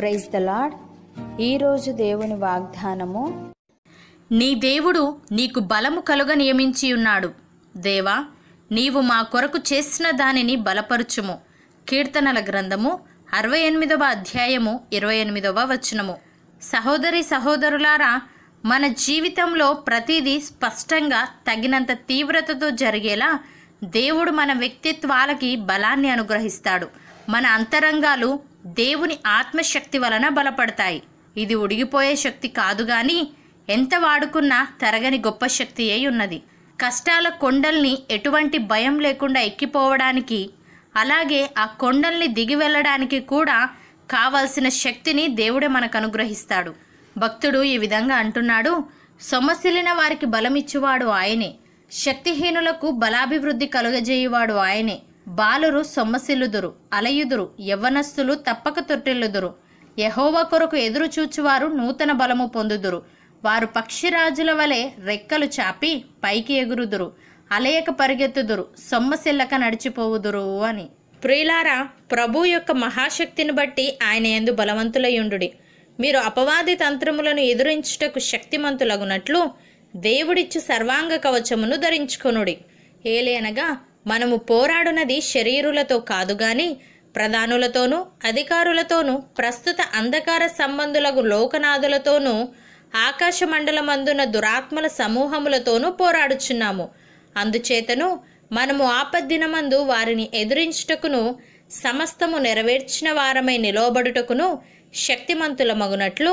praise the lord ఈరోజు దేవుని వాగ్దానము నీ దేవుడు నీకు బలము కలుగ నియమించి ఉన్నాడు దేవా నీవు మా కొరకు చేసిన దానిని బలపరుచుము కీర్తనల గ్రంథము అరవై ఎనిమిదవ అధ్యాయము ఇరవై ఎనిమిదవ వచనము సహోదరి సహోదరులారా మన జీవితంలో ప్రతిదీ స్పష్టంగా తగినంత తీవ్రతతో జరిగేలా దేవుడు మన వ్యక్తిత్వాలకి బలాన్ని అనుగ్రహిస్తాడు మన అంతరంగాలు దేవుని ఆత్మశక్తి వలన బలపడతాయి ఇది ఉడిగిపోయే శక్తి కాదు గాని ఎంత వాడుకున్నా తరగని గొప్ప శక్తి అయి ఉన్నది కష్టాల కొండల్ని ఎటువంటి భయం లేకుండా ఎక్కిపోవడానికి అలాగే ఆ కొండల్ని దిగి వెళ్ళడానికి కూడా కావలసిన శక్తిని దేవుడే మనకు అనుగ్రహిస్తాడు భక్తుడు ఈ విధంగా అంటున్నాడు సొమ్మసిలిన వారికి బలమిచ్చువాడు ఆయనే శక్తిహీనులకు బలాభివృద్ధి కలుగజేయువాడు ఆయనే బాలురు సొమ్మసిల్లుదురు అలయుదురు యవ్వనస్తులు తప్పక తొట్టిల్లుదురు యహోవ కొరకు ఎదురు చూచువారు నూతన బలము పొందుదురు వారు పక్షిరాజుల వలె రెక్కలు చాపి పైకి ఎగురుదురు అలయక పరిగెత్తుదురు సొమ్మసిల్లక నడిచిపోవుదురు అని ప్రియులారా ప్రభు యొక్క మహాశక్తిని బట్టి ఆయన ఎందు బలవంతులయుండుడి మీరు అపవాది తంత్రములను ఎదురించుటకు శక్తిమంతులగునట్లు దేవుడిచ్చు సర్వాంగ కవచమును ధరించుకొనుడి ఏలేనగా మనము పోరాడునది శరీరులతో కాదుగాని ప్రధానులతోనూ అధికారులతోనూ ప్రస్తుత అంధకార సంబంధులకు లోకనాథులతోనూ ఆకాశ మండలమందున దురాత్మల సమూహములతోనూ పోరాడుచున్నాము అందుచేతను మనము ఆపద్దినమందు వారిని ఎదిరించుటకును సమస్తము నెరవేర్చిన వారమై నిలవబడుటకును శక్తిమంతుల మగునట్లు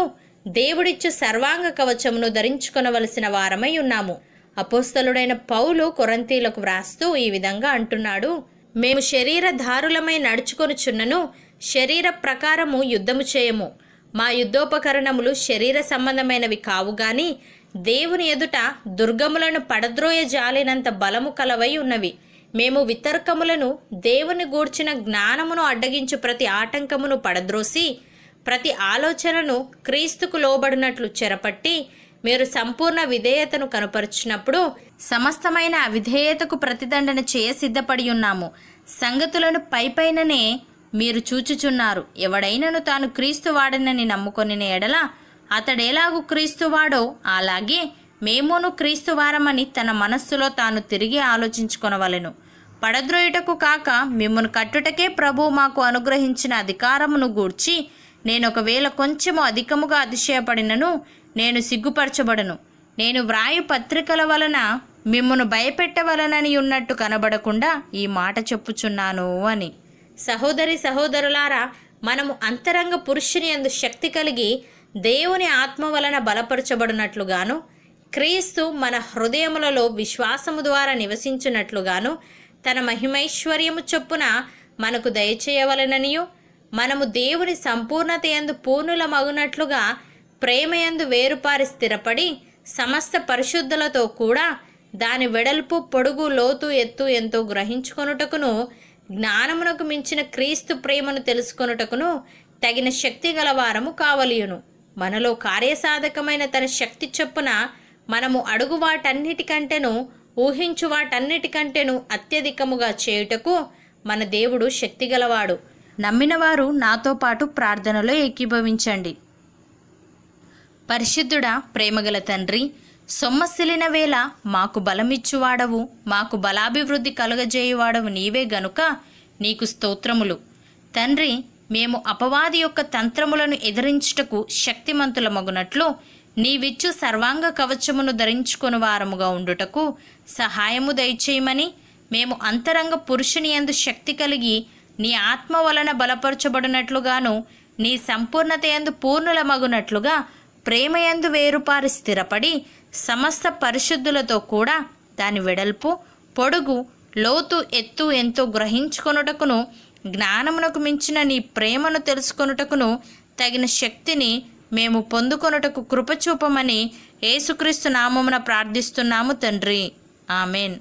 దేవుడిచ్చు సర్వాంగ కవచమును ధరించుకొనవలసిన వారమై ఉన్నాము అపోస్తలుడైన పౌలు కొరంతీలకు వ్రాస్తూ ఈ విధంగా అంటున్నాడు మేము నడుచుకొని చున్నను శరీర ప్రకారము యుద్ధము చేయము మా యుద్ధోపకరణములు శరీర సంబంధమైనవి కావు గాని దేవుని ఎదుట దుర్గములను పడద్రోయ జాలినంత బలము కలవై ఉన్నవి మేము వితర్కములను దేవుని గూర్చిన జ్ఞానమును అడ్డగించు ప్రతి ఆటంకమును పడద్రోసి ప్రతి ఆలోచనను క్రీస్తుకు లోబడినట్లు చెరపట్టి మీరు సంపూర్ణ విధేయతను కనపరుచినప్పుడు సమస్తమైన అవిధేయతకు ప్రతిదండన చేయ సిద్ధపడి ఉన్నాము సంగతులను పైపైననే మీరు చూచుచున్నారు ఎవడైనను తాను క్రీస్తువాడనని నమ్ముకొని ఎడల అతడేలాగు క్రీస్తువాడో అలాగే మేమును క్రీస్తువారమని తన మనస్సులో తాను తిరిగి ఆలోచించుకొనవలెను పడద్రోయుటకు కాక మిమ్మను కట్టుటకే ప్రభు మాకు అనుగ్రహించిన అధికారమును గూర్చి నేను ఒకవేళ కొంచెము అధికముగా అతిశయపడినను నేను సిగ్గుపరచబడను నేను వ్రాయు పత్రికల వలన మిమ్మను భయపెట్టవలనని ఉన్నట్టు కనబడకుండా ఈ మాట చెప్పుచున్నాను అని సహోదరి సహోదరులారా మనము అంతరంగ పురుషుని ఎందు శక్తి కలిగి దేవుని ఆత్మ వలన బలపరచబడినట్లుగాను క్రీస్తు మన హృదయములలో విశ్వాసము ద్వారా నివసించినట్లుగాను తన మహిమైశ్వర్యము చొప్పున మనకు దయచేయవలననియు మనము దేవుని సంపూర్ణత ఎందు పూర్ణులమగునట్లుగా ప్రేమయందు వేరుపారి స్థిరపడి సమస్త పరిశుద్ధులతో కూడా దాని వెడల్పు పొడుగు లోతు ఎత్తు ఎంతో గ్రహించుకొనుటకును జ్ఞానమునకు మించిన క్రీస్తు ప్రేమను తెలుసుకొనుటకును తగిన శక్తి గలవారము కావలియును మనలో కార్యసాధకమైన తన శక్తి చొప్పున మనము అడుగు వాటన్నిటికంటేను ఊహించు వాటన్నిటికంటేను అత్యధికముగా చేయుటకు మన దేవుడు శక్తిగలవాడు నమ్మినవారు నాతో పాటు ప్రార్థనలో ఏకీభవించండి పరిశుద్ధుడా ప్రేమగల తండ్రి సొమ్మసిలిన వేళ మాకు బలమిచ్చువాడవు మాకు బలాభివృద్ధి కలుగజేయువాడవు నీవే గనుక నీకు స్తోత్రములు తండ్రి మేము అపవాది యొక్క తంత్రములను ఎదిరించుటకు శక్తిమంతుల మగునట్లు నీవిచ్చు సర్వాంగ కవచమును ధరించుకొని వారముగా ఉండుటకు సహాయము దయచేయమని మేము అంతరంగ పురుషుని ఎందు శక్తి కలిగి నీ ఆత్మ వలన బలపరచబడినట్లుగాను నీ సంపూర్ణత ఎందు మగునట్లుగా ప్రేమయందు వేరుపారి స్థిరపడి సమస్త పరిశుద్ధులతో కూడా దాని వెడల్పు పొడుగు లోతు ఎత్తు ఎంతో గ్రహించుకొనుటకును జ్ఞానమునకు మించిన నీ ప్రేమను తెలుసుకొనుటకును తగిన శక్తిని మేము పొందుకొనుటకు కృపచూపమని ఏసుక్రీస్తు నామమున ప్రార్థిస్తున్నాము తండ్రి ఆమెన్